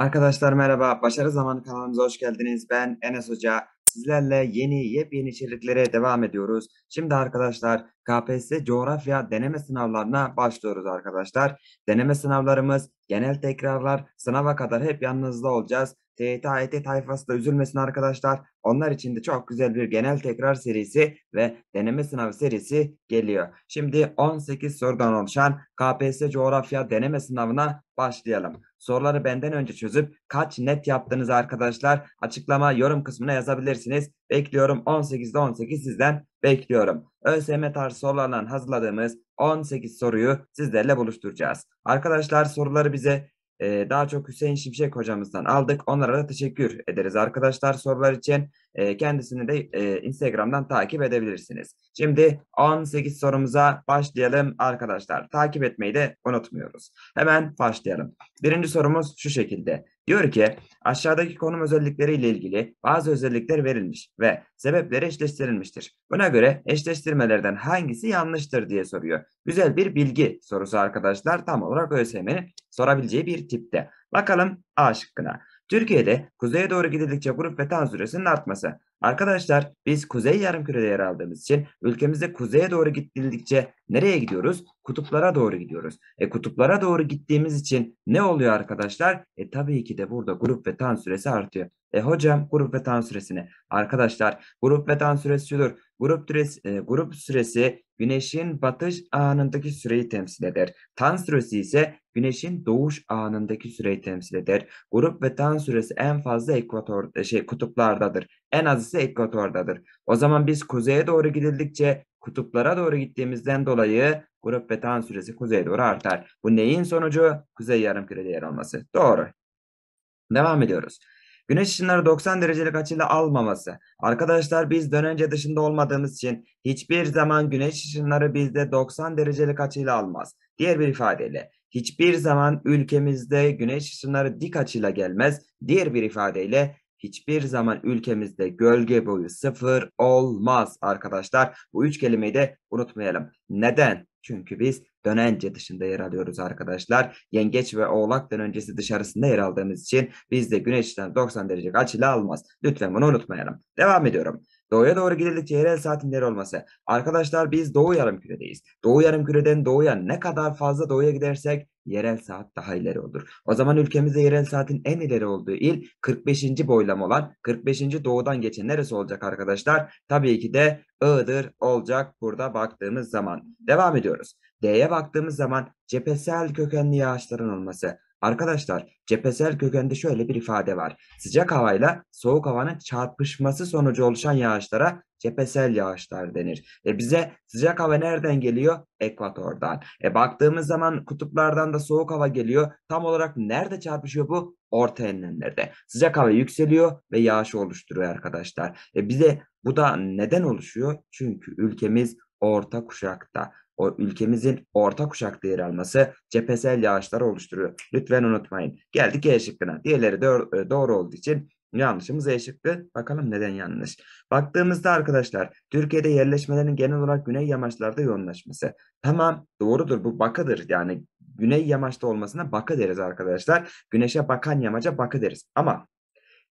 Arkadaşlar merhaba, Başarı Zamanı kanalımıza hoş geldiniz. Ben Enes Hoca. Sizlerle yeni yepyeni içeriklere devam ediyoruz. Şimdi arkadaşlar KPSS coğrafya deneme sınavlarına başlıyoruz arkadaşlar. Deneme sınavlarımız, genel tekrarlar, sınava kadar hep yanınızda olacağız. TYT tayfası da üzülmesin arkadaşlar. Onlar için de çok güzel bir genel tekrar serisi ve deneme sınavı serisi geliyor. Şimdi 18 sorudan oluşan KPSS coğrafya deneme sınavına başlayalım. Soruları benden önce çözüp kaç net yaptınız arkadaşlar? Açıklama yorum kısmına yazabilirsiniz. Bekliyorum 18'de 18 sizden bekliyorum. ÖSYM tarzı sorulardan hazırladığımız 18 soruyu sizlerle buluşturacağız. Arkadaşlar soruları bize ee, daha çok Hüseyin Şimşek hocamızdan aldık. Onlara da teşekkür ederiz arkadaşlar sorular için. Ee, kendisini de e, Instagram'dan takip edebilirsiniz. Şimdi 18 sorumuza başlayalım arkadaşlar. Takip etmeyi de unutmuyoruz. Hemen başlayalım. Birinci sorumuz şu şekilde. Diyor ki aşağıdaki konum özellikleriyle ilgili bazı özellikler verilmiş ve sebepleri eşleştirilmiştir. Buna göre eşleştirmelerden hangisi yanlıştır diye soruyor. Güzel bir bilgi sorusu arkadaşlar tam olarak ÖSYM'nin sorabileceği bir tipte. Bakalım A şıkkına. Türkiye'de kuzeye doğru gidildikçe grup ve tan süresinin artması. Arkadaşlar biz kuzey yarımkürede yer aldığımız için ülkemizde kuzeye doğru gidildikçe nereye gidiyoruz? Kutuplara doğru gidiyoruz. E kutuplara doğru gittiğimiz için ne oluyor arkadaşlar? E tabii ki de burada grup ve tan süresi artıyor. E hocam grup ve tan süresini arkadaşlar grup ve tan süresi şudur. Grup, süresi, e, grup süresi güneşin batış anındaki süreyi temsil eder. Tan süresi ise güneşin doğuş anındaki süreyi temsil eder. Grup ve tan süresi en fazla ekvator e, şey kutuplardadır en azısı ekvatordadır. O zaman biz kuzeye doğru gidildikçe kutuplara doğru gittiğimizden dolayı grup ve tan süresi kuzeye doğru artar. Bu neyin sonucu? Kuzey yarım kürede yer alması. Doğru. Devam ediyoruz. Güneş ışınları 90 derecelik açıyla almaması. Arkadaşlar biz dönence dışında olmadığımız için hiçbir zaman güneş ışınları bizde 90 derecelik açıyla almaz. Diğer bir ifadeyle hiçbir zaman ülkemizde güneş ışınları dik açıyla gelmez. Diğer bir ifadeyle hiçbir zaman ülkemizde gölge boyu sıfır olmaz arkadaşlar. Bu üç kelimeyi de unutmayalım. Neden? Çünkü biz dönence dışında yer alıyoruz arkadaşlar. Yengeç ve oğlak dönencesi dışarısında yer aldığımız için biz de güneşten 90 derece açıyla almaz. Lütfen bunu unutmayalım. Devam ediyorum. Doğuya doğru gidildikçe yerel saatin ileri olması. Arkadaşlar biz doğu yarım küredeyiz. Doğu yarım küreden doğuya ne kadar fazla doğuya gidersek yerel saat daha ileri olur. O zaman ülkemizde yerel saatin en ileri olduğu il 45. boylam olan 45. doğudan geçen neresi olacak arkadaşlar? Tabii ki de Iğdır olacak burada baktığımız zaman. Devam ediyoruz. D'ye baktığımız zaman cephesel kökenli yağışların olması. Arkadaşlar cephesel kökende şöyle bir ifade var. Sıcak havayla soğuk havanın çarpışması sonucu oluşan yağışlara cephesel yağışlar denir. E bize sıcak hava nereden geliyor? Ekvatordan. E baktığımız zaman kutuplardan da soğuk hava geliyor. Tam olarak nerede çarpışıyor bu? Orta enlemlerde. Sıcak hava yükseliyor ve yağış oluşturuyor arkadaşlar. E bize bu da neden oluşuyor? Çünkü ülkemiz orta kuşakta o ülkemizin orta kuşakta yer alması cephesel yağışlar oluşturuyor. Lütfen unutmayın. Geldik E şıkkına. Diğerleri doğru, e, doğru olduğu için Yanlışımız E şıkkı. Bakalım neden yanlış. Baktığımızda arkadaşlar Türkiye'de yerleşmelerin genel olarak güney yamaçlarda yoğunlaşması. Tamam doğrudur bu bakıdır. Yani güney yamaçta olmasına bakı deriz arkadaşlar. Güneşe bakan yamaca bakı deriz. Ama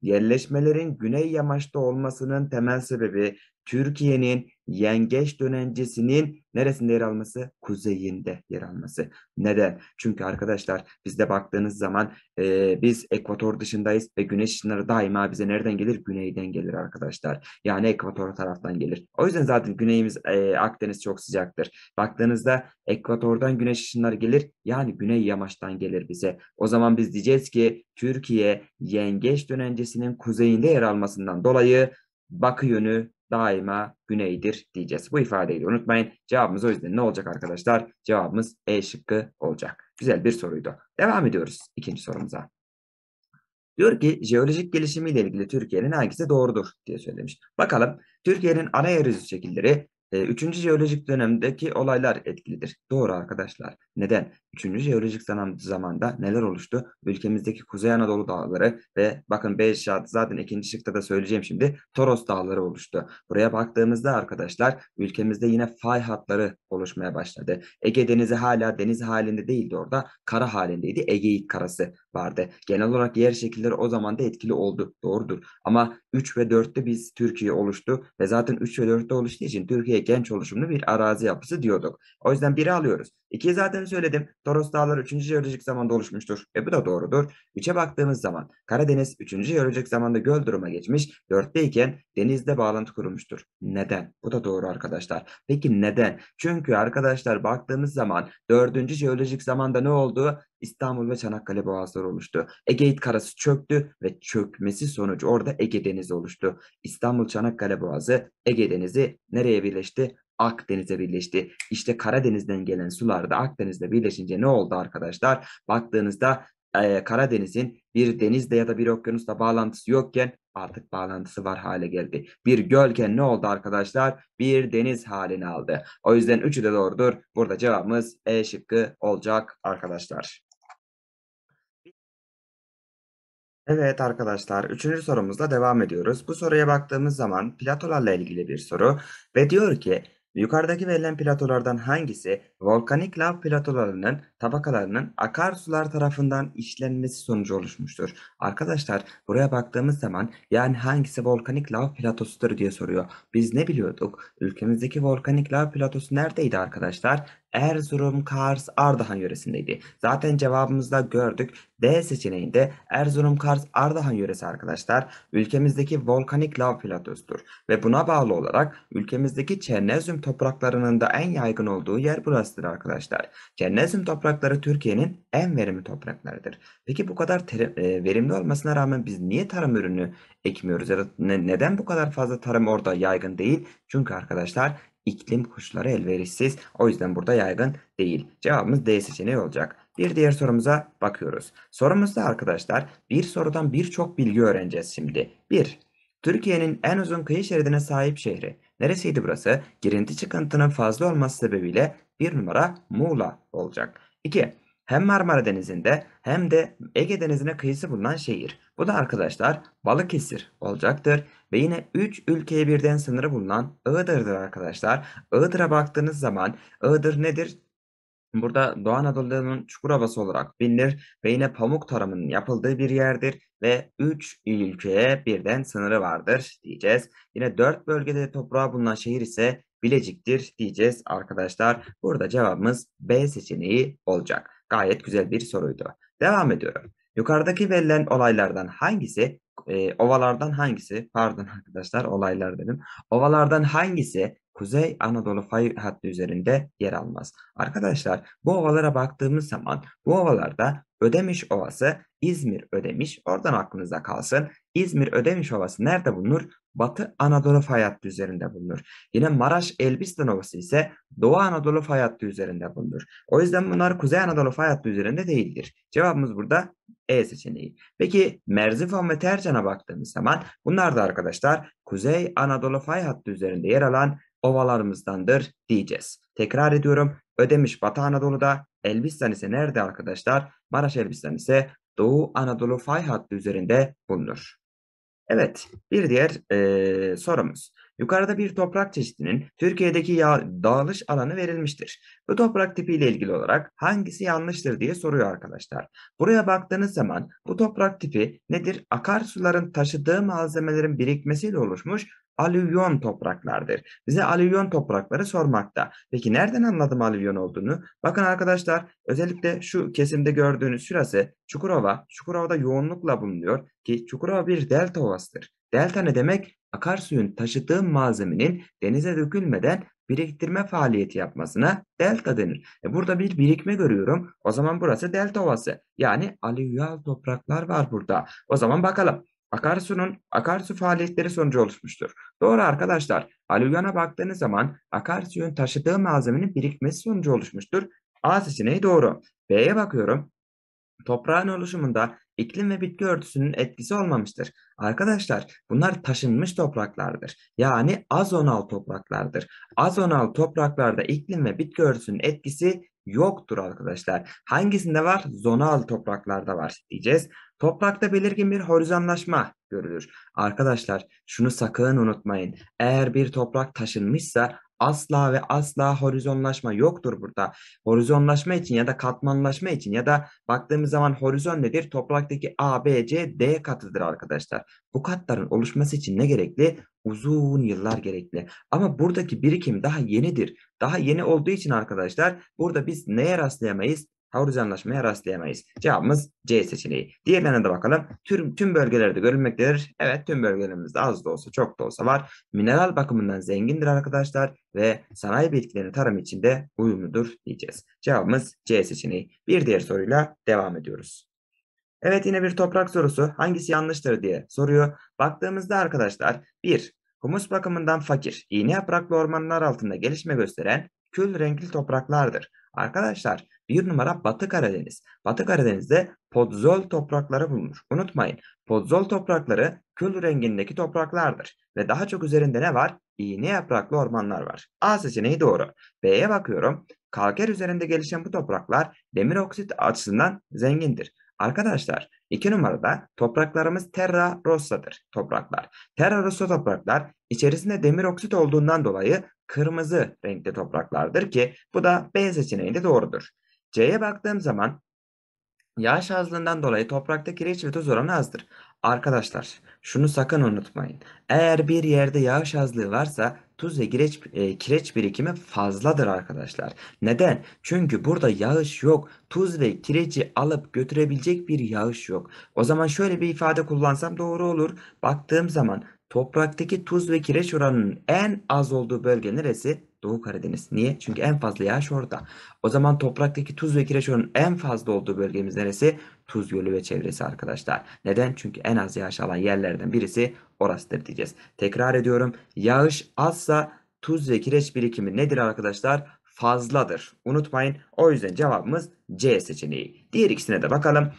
yerleşmelerin güney yamaçta olmasının temel sebebi Türkiye'nin yengeç dönencesinin neresinde yer alması? Kuzeyinde yer alması. Neden? Çünkü arkadaşlar bizde baktığınız zaman e, biz ekvator dışındayız ve güneş ışınları daima bize nereden gelir? Güneyden gelir arkadaşlar. Yani ekvator taraftan gelir. O yüzden zaten güneyimiz e, Akdeniz çok sıcaktır. Baktığınızda ekvatordan güneş ışınları gelir. Yani güney yamaçtan gelir bize. O zaman biz diyeceğiz ki Türkiye yengeç dönencesinin kuzeyinde yer almasından dolayı bakı yönü daima güneydir diyeceğiz. Bu ifadeyi de unutmayın. Cevabımız o yüzden ne olacak arkadaşlar? Cevabımız E şıkkı olacak. Güzel bir soruydu. Devam ediyoruz ikinci sorumuza. Diyor ki jeolojik gelişimiyle ilgili Türkiye'nin hangisi doğrudur diye söylemiş. Bakalım Türkiye'nin ana yeryüzü şekilleri ee, üçüncü jeolojik dönemdeki olaylar etkilidir. Doğru arkadaşlar. Neden? Üçüncü jeolojik zamanda neler oluştu? Ülkemizdeki Kuzey Anadolu dağları ve bakın B şart zaten ikinci şıkta da söyleyeceğim şimdi. Toros dağları oluştu. Buraya baktığımızda arkadaşlar ülkemizde yine fay hatları oluşmaya başladı. Ege Denizi hala deniz halinde değildi orada. Kara halindeydi. Egeik karası vardı. Genel olarak yer şekilleri o zaman da etkili oldu. Doğrudur. Ama 3 ve 4'te biz Türkiye oluştu ve zaten 3 ve 4'te oluştuğu için Türkiye ve genç oluşumlu bir arazi yapısı diyorduk. O yüzden biri alıyoruz. İkiyi zaten söyledim. Toros Dağları 3. jeolojik zamanda oluşmuştur. E bu da doğrudur. 3'e baktığımız zaman Karadeniz 3. jeolojik zamanda göl duruma geçmiş. 4'te denizde bağlantı kurulmuştur. Neden? Bu da doğru arkadaşlar. Peki neden? Çünkü arkadaşlar baktığımız zaman 4. jeolojik zamanda ne oldu? İstanbul ve Çanakkale boğazları oluştu. Ege karası çöktü ve çökmesi sonucu orada Ege Denizi oluştu. İstanbul Çanakkale Boğazı Ege Denizi nereye birleşti? Akdeniz'e birleşti. İşte Karadeniz'den gelen sular da Akdeniz'le birleşince ne oldu arkadaşlar? Baktığınızda e, Karadeniz'in bir denizle ya da bir okyanusla bağlantısı yokken artık bağlantısı var hale geldi. Bir gölken ne oldu arkadaşlar? Bir deniz halini aldı. O yüzden üçü de doğrudur. Burada cevabımız E şıkkı olacak arkadaşlar. Evet arkadaşlar, üçüncü sorumuzla devam ediyoruz. Bu soruya baktığımız zaman platolarla ilgili bir soru ve diyor ki yukarıdaki verilen platolardan hangisi volkanik lav platolarının tabakalarının akarsular tarafından işlenmesi sonucu oluşmuştur. Arkadaşlar buraya baktığımız zaman yani hangisi volkanik lav platosudur diye soruyor. Biz ne biliyorduk? Ülkemizdeki volkanik lav platosu neredeydi arkadaşlar? Erzurum, Kars, Ardahan yöresindeydi. Zaten cevabımızda gördük. D seçeneğinde Erzurum, Kars, Ardahan yöresi arkadaşlar ülkemizdeki volkanik lav platosudur. Ve buna bağlı olarak ülkemizdeki Çernezyum topraklarının da en yaygın olduğu yer burasıdır arkadaşlar. Çernezyum toprakları toprakları Türkiye'nin en verimli topraklarıdır. Peki bu kadar ter, e, verimli olmasına rağmen biz niye tarım ürünü ekmiyoruz? Ya da ne, neden bu kadar fazla tarım orada yaygın değil? Çünkü arkadaşlar iklim koşulları elverişsiz. O yüzden burada yaygın değil. Cevabımız D seçeneği olacak. Bir diğer sorumuza bakıyoruz. Sorumuzda arkadaşlar bir sorudan birçok bilgi öğreneceğiz şimdi. 1. Türkiye'nin en uzun kıyı şeridine sahip şehri. Neresiydi burası? Girinti çıkıntının fazla olması sebebiyle bir numara Muğla olacak. 2. Hem Marmara Denizi'nde hem de Ege Denizi'ne kıyısı bulunan şehir. Bu da arkadaşlar Balıkesir olacaktır. Ve yine 3 ülkeye birden sınırı bulunan Iğdır'dır arkadaşlar. Iğdır'a baktığınız zaman Iğdır nedir? Burada Doğu Anadolu'nun çukur havası olarak bilinir ve yine pamuk tarımının yapıldığı bir yerdir ve 3 ülkeye birden sınırı vardır diyeceğiz. Yine 4 bölgede toprağa bulunan şehir ise Bilecik'tir diyeceğiz arkadaşlar. Burada cevabımız B seçeneği olacak. Gayet güzel bir soruydu. Devam ediyorum. Yukarıdaki verilen olaylardan hangisi, e, ovalardan hangisi, pardon arkadaşlar olaylar dedim. Ovalardan hangisi Kuzey Anadolu fay hattı üzerinde yer almaz. Arkadaşlar bu ovalara baktığımız zaman bu ovalarda Ödemiş Ovası, İzmir Ödemiş oradan aklınıza kalsın. İzmir Ödemiş Ovası nerede bulunur? Batı Anadolu fay hattı üzerinde bulunur. Yine Maraş Elbistan Ovası ise Doğu Anadolu fay hattı üzerinde bulunur. O yüzden bunlar Kuzey Anadolu fay hattı üzerinde değildir. Cevabımız burada E seçeneği. Peki Merzifon ve Tercan'a baktığımız zaman bunlar da arkadaşlar Kuzey Anadolu fay hattı üzerinde yer alan ovalarımızdandır diyeceğiz. Tekrar ediyorum. Ödemiş Batı Anadolu'da, Elbistan ise nerede arkadaşlar? Maraş Elbistan ise Doğu Anadolu fay hattı üzerinde bulunur. Evet, bir diğer e, sorumuz. Yukarıda bir toprak çeşidinin Türkiye'deki yağ, dağılış alanı verilmiştir. Bu toprak tipiyle ilgili olarak hangisi yanlıştır diye soruyor arkadaşlar. Buraya baktığınız zaman bu toprak tipi nedir? Akarsuların taşıdığı malzemelerin birikmesiyle oluşmuş alüvyon topraklardır. Bize alüvyon toprakları sormakta. Peki nereden anladım alüvyon olduğunu? Bakın arkadaşlar özellikle şu kesimde gördüğünüz şurası Çukurova. Çukurova'da yoğunlukla bulunuyor ki Çukurova bir delta ovasıdır. Delta ne demek? Akarsuyun taşıdığı malzemenin denize dökülmeden biriktirme faaliyeti yapmasına delta denir. E burada bir birikme görüyorum. O zaman burası delta ovası. Yani alüvyal topraklar var burada. O zaman bakalım akarsunun akarsu faaliyetleri sonucu oluşmuştur. Doğru arkadaşlar. Alüvyona baktığınız zaman akarsuyun taşıdığı malzemenin birikmesi sonucu oluşmuştur. A seçeneği doğru. B'ye bakıyorum. Toprağın oluşumunda iklim ve bitki örtüsünün etkisi olmamıştır. Arkadaşlar bunlar taşınmış topraklardır. Yani azonal topraklardır. Azonal topraklarda iklim ve bitki örtüsünün etkisi yoktur arkadaşlar. Hangisinde var? Zonal topraklarda var diyeceğiz. Toprakta belirgin bir horizonlaşma görülür. Arkadaşlar şunu sakın unutmayın. Eğer bir toprak taşınmışsa asla ve asla horizonlaşma yoktur burada. Horizonlaşma için ya da katmanlaşma için ya da baktığımız zaman horizon nedir? Topraktaki A, B, C, D katıdır arkadaşlar. Bu katların oluşması için ne gerekli? Uzun yıllar gerekli. Ama buradaki birikim daha yenidir. Daha yeni olduğu için arkadaşlar burada biz neye rastlayamayız? havuz anlaşmaya rastlayamayız. Cevabımız C seçeneği. Diğerlerine de bakalım. Tüm, tüm bölgelerde görülmektedir. Evet tüm bölgelerimizde az da olsa çok da olsa var. Mineral bakımından zengindir arkadaşlar ve sanayi bitkilerinin tarım içinde uyumludur diyeceğiz. Cevabımız C seçeneği. Bir diğer soruyla devam ediyoruz. Evet yine bir toprak sorusu hangisi yanlıştır diye soruyor. Baktığımızda arkadaşlar 1. Humus bakımından fakir, iğne yapraklı ormanlar altında gelişme gösteren kül renkli topraklardır. Arkadaşlar bir numara Batı Karadeniz. Batı Karadeniz'de podzol toprakları bulunur. Unutmayın podzol toprakları kül rengindeki topraklardır. Ve daha çok üzerinde ne var? İğne yapraklı ormanlar var. A seçeneği doğru. B'ye bakıyorum. Kalker üzerinde gelişen bu topraklar demir oksit açısından zengindir. Arkadaşlar iki numarada topraklarımız terra rossa'dır topraklar. Terra rossa topraklar içerisinde demir oksit olduğundan dolayı kırmızı renkte topraklardır ki bu da B seçeneğinde doğrudur. C'ye baktığım zaman yağış azlığından dolayı topraktaki kireç ve tuz oranı azdır. Arkadaşlar şunu sakın unutmayın. Eğer bir yerde yağış azlığı varsa tuz ve kireç, e, kireç birikimi fazladır arkadaşlar. Neden? Çünkü burada yağış yok. Tuz ve kireci alıp götürebilecek bir yağış yok. O zaman şöyle bir ifade kullansam doğru olur. Baktığım zaman topraktaki tuz ve kireç oranının en az olduğu bölge neresi? Doğu Karadeniz. Niye? Çünkü en fazla yağış orada. O zaman topraktaki tuz ve kireç oranının en fazla olduğu bölgemiz neresi? Tuz Gölü ve çevresi arkadaşlar. Neden? Çünkü en az yağış alan yerlerden birisi orasıdır diyeceğiz. Tekrar ediyorum. Yağış azsa tuz ve kireç birikimi nedir arkadaşlar? Fazladır. Unutmayın. O yüzden cevabımız C seçeneği. Diğer ikisine de bakalım.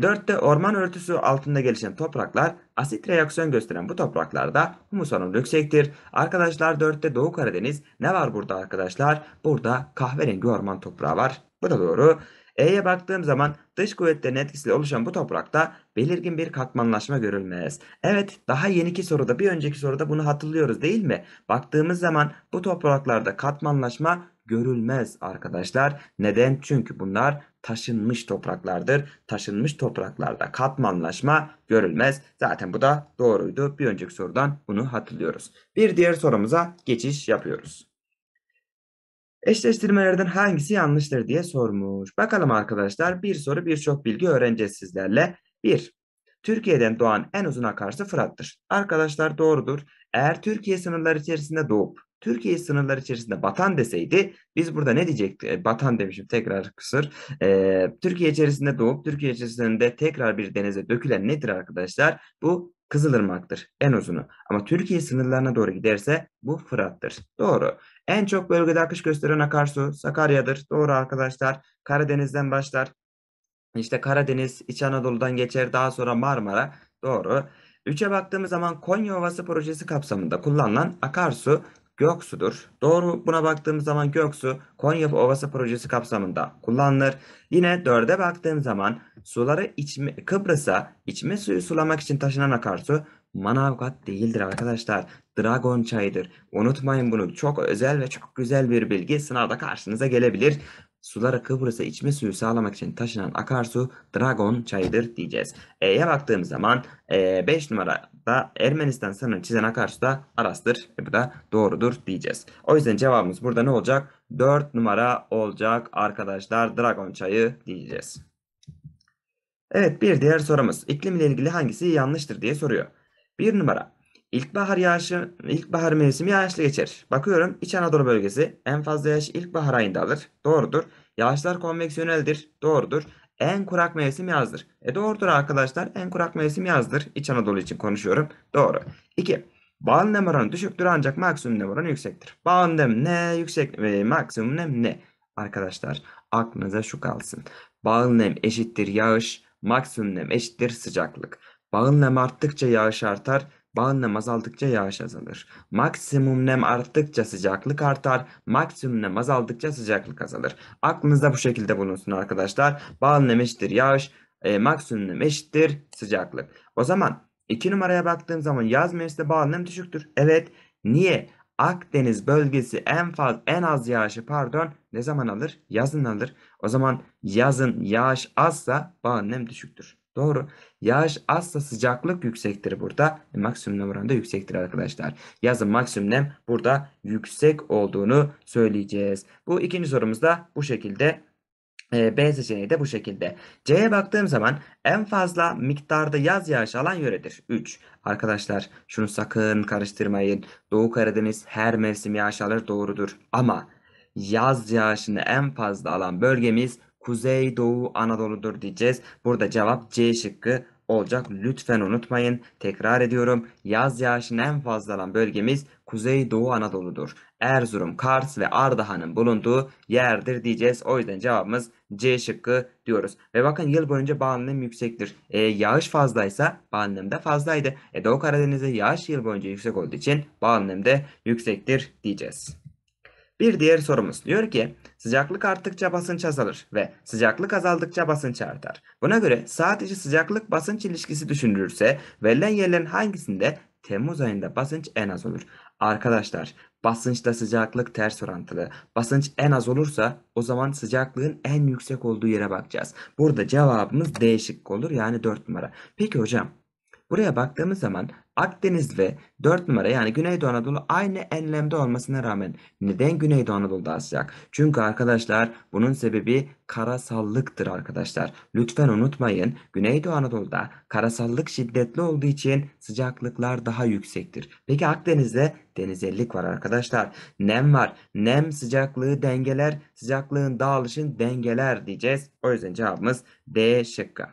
Dörtte orman örtüsü altında gelişen topraklar asit reaksiyon gösteren bu topraklarda humus oranı yüksektir. Arkadaşlar dörtte Doğu Karadeniz ne var burada arkadaşlar? Burada kahverengi orman toprağı var. Bu da doğru. E'ye baktığım zaman dış kuvvetlerin etkisiyle oluşan bu toprakta belirgin bir katmanlaşma görülmez. Evet daha yeniki soruda bir önceki soruda bunu hatırlıyoruz değil mi? Baktığımız zaman bu topraklarda katmanlaşma görülmez arkadaşlar. Neden? Çünkü bunlar taşınmış topraklardır. Taşınmış topraklarda katmanlaşma görülmez. Zaten bu da doğruydu. Bir önceki sorudan bunu hatırlıyoruz. Bir diğer sorumuza geçiş yapıyoruz. Eşleştirmelerden hangisi yanlıştır diye sormuş. Bakalım arkadaşlar bir soru birçok bilgi öğreneceğiz sizlerle. 1. Türkiye'den doğan en uzun akarsu Fırat'tır. Arkadaşlar doğrudur. Eğer Türkiye sınırları içerisinde doğup Türkiye sınırları içerisinde batan deseydi biz burada ne diyecektik? E, batan demişim tekrar kusur. Ee, Türkiye içerisinde doğup Türkiye içerisinde tekrar bir denize dökülen nedir arkadaşlar? Bu Kızılırmak'tır en uzunu. Ama Türkiye sınırlarına doğru giderse bu Fırat'tır. Doğru. En çok bölgede akış gösteren akarsu Sakarya'dır. Doğru arkadaşlar. Karadeniz'den başlar. İşte Karadeniz, İç Anadolu'dan geçer. Daha sonra Marmara. Doğru. 3'e baktığımız zaman Konya Ovası projesi kapsamında kullanılan akarsu Göksu'dur. Doğru buna baktığımız zaman Göksu Konya Ovası projesi kapsamında kullanılır. Yine dörde baktığım zaman suları içme, Kıbrıs'a içme suyu sulamak için taşınan akarsu Manavgat değildir arkadaşlar. Dragon çayıdır. Unutmayın bunu. Çok özel ve çok güzel bir bilgi sınavda karşınıza gelebilir sulara Kıbrıs'a içme suyu sağlamak için taşınan akarsu Dragon çayıdır diyeceğiz. E'ye baktığımız zaman 5 e, numarada Ermenistan sınırını çizen akarsu da Aras'tır. E, bu da doğrudur diyeceğiz. O yüzden cevabımız burada ne olacak? 4 numara olacak arkadaşlar Dragon çayı diyeceğiz. Evet bir diğer sorumuz. İklim ile ilgili hangisi yanlıştır diye soruyor. 1 numara İlkbahar yağışı, ilkbahar mevsimi yağışlı geçer. Bakıyorum İç Anadolu bölgesi en fazla yağış ilkbahar ayında alır. Doğrudur. Yağışlar konveksiyoneldir. Doğrudur. En kurak mevsim yazdır. E doğrudur arkadaşlar. En kurak mevsim yazdır. İç Anadolu için konuşuyorum. Doğru. 2. Bağın nem oranı düşüktür ancak maksimum nem oranı yüksektir. Bağın nem ne? Yüksek e, maksimum nem ne? Arkadaşlar aklınıza şu kalsın. Bağın nem eşittir yağış. Maksimum nem eşittir sıcaklık. Bağın nem arttıkça yağış artar. Bağın nem azaldıkça yağış azalır. Maksimum nem arttıkça sıcaklık artar. Maksimum nem azaldıkça sıcaklık azalır. Aklınızda bu şekilde bulunsun arkadaşlar. Bağın nem eşittir yağış. E, maksimum nem eşittir sıcaklık. O zaman 2 numaraya baktığım zaman yaz mevsimde bağın nem düşüktür. Evet. Niye? Akdeniz bölgesi en fazla en az yağışı pardon ne zaman alır? Yazın alır. O zaman yazın yağış azsa bağın nem düşüktür. Doğru. Yağış azsa sıcaklık yüksektir burada. E, maksimum nem oranında yüksektir arkadaşlar. Yazın maksimum nem burada yüksek olduğunu söyleyeceğiz. Bu ikinci sorumuz da bu şekilde. E, B seçeneği de bu şekilde. C'ye baktığım zaman en fazla miktarda yaz yağışı alan yöredir. 3. Arkadaşlar şunu sakın karıştırmayın. Doğu Karadeniz her mevsim yağış alır doğrudur. Ama yaz yağışını en fazla alan bölgemiz Kuzey Doğu Anadolu'dur diyeceğiz. Burada cevap C şıkkı olacak. Lütfen unutmayın. Tekrar ediyorum. Yaz yağışının en fazla olan bölgemiz Doğu Anadolu'dur. Erzurum, Kars ve Ardahan'ın bulunduğu yerdir diyeceğiz. O yüzden cevabımız C şıkkı diyoruz. Ve bakın yıl boyunca bağlanım yüksektir. E, yağış fazlaysa bağlanım da fazlaydı. E, Doğu Karadeniz'de yağış yıl boyunca yüksek olduğu için bağlanım da yüksektir diyeceğiz. Bir diğer sorumuz diyor ki sıcaklık arttıkça basınç azalır ve sıcaklık azaldıkça basınç artar. Buna göre saat sıcaklık basınç ilişkisi düşünülürse verilen yerlerin hangisinde Temmuz ayında basınç en az olur? Arkadaşlar basınçla sıcaklık ters orantılı. Basınç en az olursa o zaman sıcaklığın en yüksek olduğu yere bakacağız. Burada cevabımız değişik olur yani 4 numara. Peki hocam Buraya baktığımız zaman Akdeniz ve 4 numara yani Güneydoğu Anadolu aynı enlemde olmasına rağmen neden Güneydoğu Anadolu daha sıcak? Çünkü arkadaşlar bunun sebebi karasallıktır arkadaşlar. Lütfen unutmayın Güneydoğu Anadolu'da karasallık şiddetli olduğu için sıcaklıklar daha yüksektir. Peki Akdeniz'de denizellik var arkadaşlar. Nem var. Nem sıcaklığı dengeler, sıcaklığın dağılışın dengeler diyeceğiz. O yüzden cevabımız D şıkkı.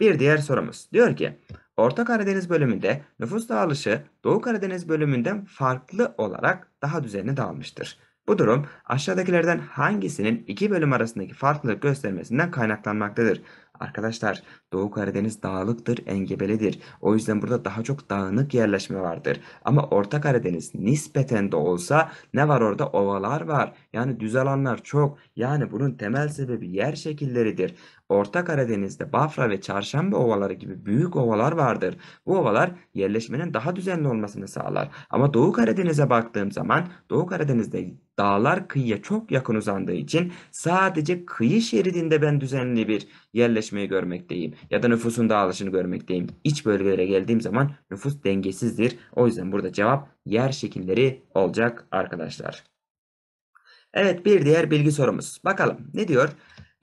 Bir diğer sorumuz diyor ki Orta Karadeniz bölümünde nüfus dağılışı Doğu Karadeniz bölümünden farklı olarak daha düzenli dağılmıştır. Bu durum aşağıdakilerden hangisinin iki bölüm arasındaki farklılık göstermesinden kaynaklanmaktadır. Arkadaşlar Doğu Karadeniz dağlıktır, engebelidir. O yüzden burada daha çok dağınık yerleşme vardır. Ama Orta Karadeniz nispeten de olsa ne var orada? Ovalar var. Yani düz alanlar çok. Yani bunun temel sebebi yer şekilleridir. Orta Karadeniz'de Bafra ve Çarşamba ovaları gibi büyük ovalar vardır. Bu ovalar yerleşmenin daha düzenli olmasını sağlar. Ama Doğu Karadeniz'e baktığım zaman Doğu Karadeniz'de dağlar kıyıya çok yakın uzandığı için sadece kıyı şeridinde ben düzenli bir yerleşmeyi görmekteyim. Ya da nüfusun dağılışını görmekteyim. İç bölgelere geldiğim zaman nüfus dengesizdir. O yüzden burada cevap yer şekilleri olacak arkadaşlar. Evet bir diğer bilgi sorumuz. Bakalım ne diyor?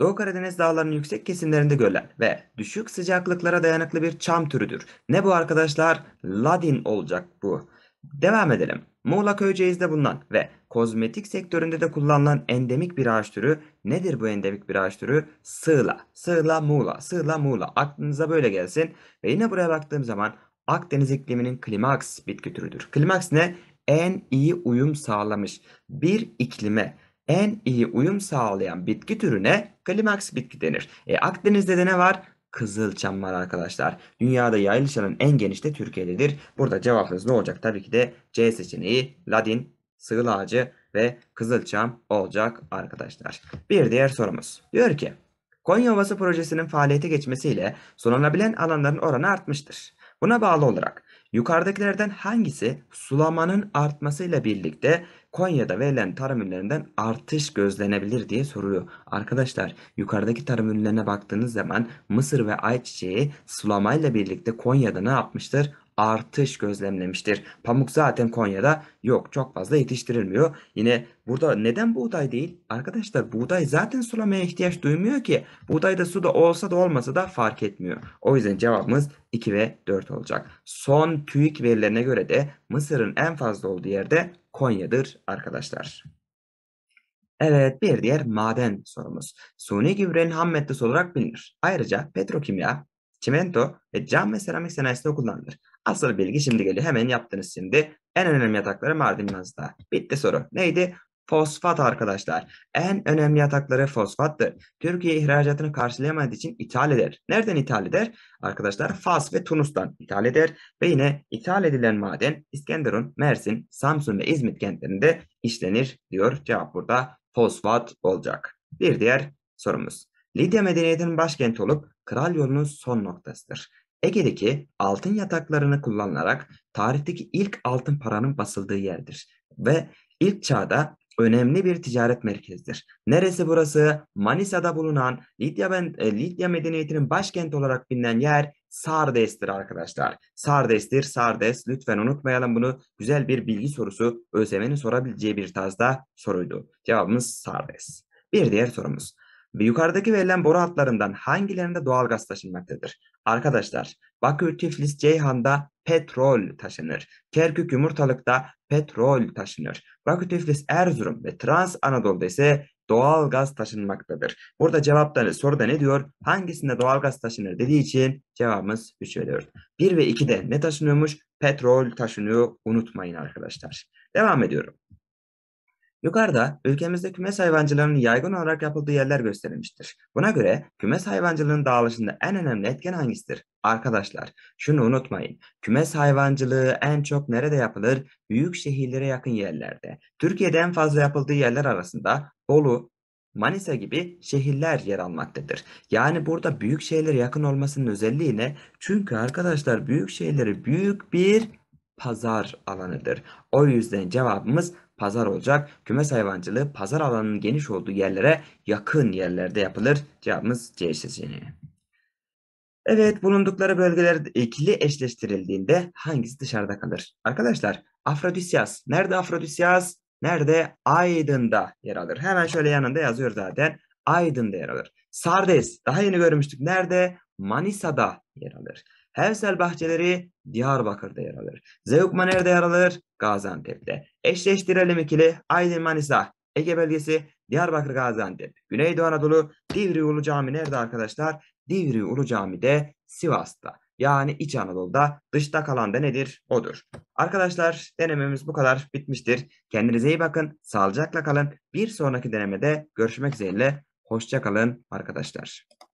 Doğu Karadeniz dağlarının yüksek kesimlerinde görülen ve düşük sıcaklıklara dayanıklı bir çam türüdür. Ne bu arkadaşlar? Ladin olacak bu. Devam edelim. Muğla Köyceğiz'de bulunan ve kozmetik sektöründe de kullanılan endemik bir ağaç türü nedir bu endemik bir ağaç türü? Sığla, sığla Muğla, sığla Muğla aklınıza böyle gelsin. Ve yine buraya baktığım zaman Akdeniz ikliminin klimaks bitki türüdür. Klimaks ne? En iyi uyum sağlamış bir iklime en iyi uyum sağlayan bitki türüne Kalimax bitki denir. E, Akdeniz'de de ne var? Kızılçam var arkadaşlar. Dünyada yayılışının en geniş de Türkiye'dedir. Burada cevabınız ne olacak? Tabii ki de C seçeneği Ladin, sığıl ağacı ve kızılçam olacak arkadaşlar. Bir diğer sorumuz. Diyor ki Konya Ovası projesinin faaliyete geçmesiyle sonlanabilen alanların oranı artmıştır. Buna bağlı olarak Yukarıdakilerden hangisi sulamanın artmasıyla birlikte Konya'da verilen tarım ürünlerinden artış gözlenebilir diye soruyor. Arkadaşlar yukarıdaki tarım ürünlerine baktığınız zaman mısır ve ayçiçeği sulamayla birlikte Konya'da ne yapmıştır? artış gözlemlemiştir. Pamuk zaten Konya'da yok çok fazla yetiştirilmiyor. Yine burada neden buğday değil? Arkadaşlar buğday zaten sulamaya ihtiyaç duymuyor ki. Buğdayda su da olsa da olmasa da fark etmiyor. O yüzden cevabımız 2 ve 4 olacak. Son TÜİK verilerine göre de Mısır'ın en fazla olduğu yerde Konya'dır arkadaşlar. Evet bir diğer maden sorumuz. Suni gübrenin ham maddesi olarak bilinir. Ayrıca petrokimya, çimento ve cam ve seramik sanayisinde kullanılır. Asıl bilgi şimdi geliyor. Hemen yaptınız şimdi. En önemli yatakları Mardin Naz'da. Bitti soru. Neydi? Fosfat arkadaşlar. En önemli yatakları fosfattır. Türkiye ihracatını karşılayamadığı için ithal eder. Nereden ithal eder? Arkadaşlar Fas ve Tunus'tan ithal eder. Ve yine ithal edilen maden İskenderun, Mersin, Samsun ve İzmit kentlerinde işlenir diyor. Cevap burada fosfat olacak. Bir diğer sorumuz. Lidya medeniyetinin başkenti olup kral yolunun son noktasıdır. Ege'deki altın yataklarını kullanılarak tarihteki ilk altın paranın basıldığı yerdir ve ilk çağda önemli bir ticaret merkezidir. Neresi burası? Manisa'da bulunan Lidya, ben, e, Lidya medeniyetinin başkenti olarak bilinen yer Sardes'tir arkadaşlar. Sardes'tir, Sardes. Lütfen unutmayalım bunu. Güzel bir bilgi sorusu ÖSYM'nin sorabileceği bir tarzda soruydu. Cevabımız Sardes. Bir diğer sorumuz. Ve yukarıdaki verilen boru hatlarından hangilerinde doğal gaz taşınmaktadır? Arkadaşlar, Bakü, Tiflis, Ceyhan'da petrol taşınır. Kerkük, Yumurtalık'ta petrol taşınır. Bakü, Tiflis, Erzurum ve Trans Anadolu'da ise doğal gaz taşınmaktadır. Burada cevapları soruda ne diyor? Hangisinde doğal gaz taşınır dediği için cevabımız 3 ve 4. 1 ve 2'de ne taşınıyormuş? Petrol taşınıyor. Unutmayın arkadaşlar. Devam ediyorum. Yukarıda ülkemizde kümes hayvancılığının yaygın olarak yapıldığı yerler gösterilmiştir. Buna göre kümes hayvancılığının dağılışında en önemli etken hangisidir? Arkadaşlar şunu unutmayın. Kümes hayvancılığı en çok nerede yapılır? Büyük şehirlere yakın yerlerde. Türkiye'de en fazla yapıldığı yerler arasında Bolu, Manisa gibi şehirler yer almaktadır. Yani burada büyük şehirlere yakın olmasının özelliği ne? Çünkü arkadaşlar büyük şehirleri büyük bir pazar alanıdır. O yüzden cevabımız pazar olacak. Kümes hayvancılığı pazar alanının geniş olduğu yerlere yakın yerlerde yapılır. Cevabımız C seçeneği. Evet bulundukları bölgeler ikili eşleştirildiğinde hangisi dışarıda kalır? Arkadaşlar Afrodisias. Nerede Afrodisias? Nerede? Aydın'da yer alır. Hemen şöyle yanında yazıyor zaten. Aydın'da yer alır. Sardes. Daha yeni görmüştük. Nerede? Manisa'da yer alır. Hevsel bahçeleri Diyarbakır'da yer alır. Zeugma nerede yer alır? Gaziantep'te. Eşleştirelim ikili Aydın Manisa. Ege bölgesi Diyarbakır Gaziantep. Güneydoğu Anadolu Divri Ulu Cami nerede arkadaşlar? Divri Ulu Cami de Sivas'ta. Yani İç Anadolu'da dışta kalan da nedir? Odur. Arkadaşlar denememiz bu kadar bitmiştir. Kendinize iyi bakın. Sağlıcakla kalın. Bir sonraki denemede görüşmek üzere. Hoşça kalın arkadaşlar.